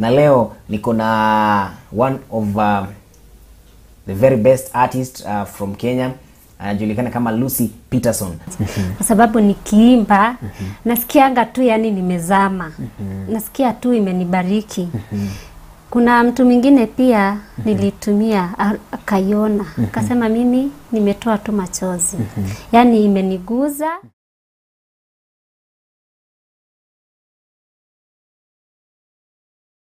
na leo niko na one of uh, the very best artist uh, from Kenya anajulikana kama Lucy Peterson. Kwa sababu nikiimba mm -hmm. nasikianga tu yani nimezama. Mm -hmm. Nasikia tu imenibariki. Mm -hmm. Kuna mtu mwingine pia mhm. nilitumia akaiona mhm. akasema mimi nimetoa tu machozi. Mhm. Yaani imeniguza.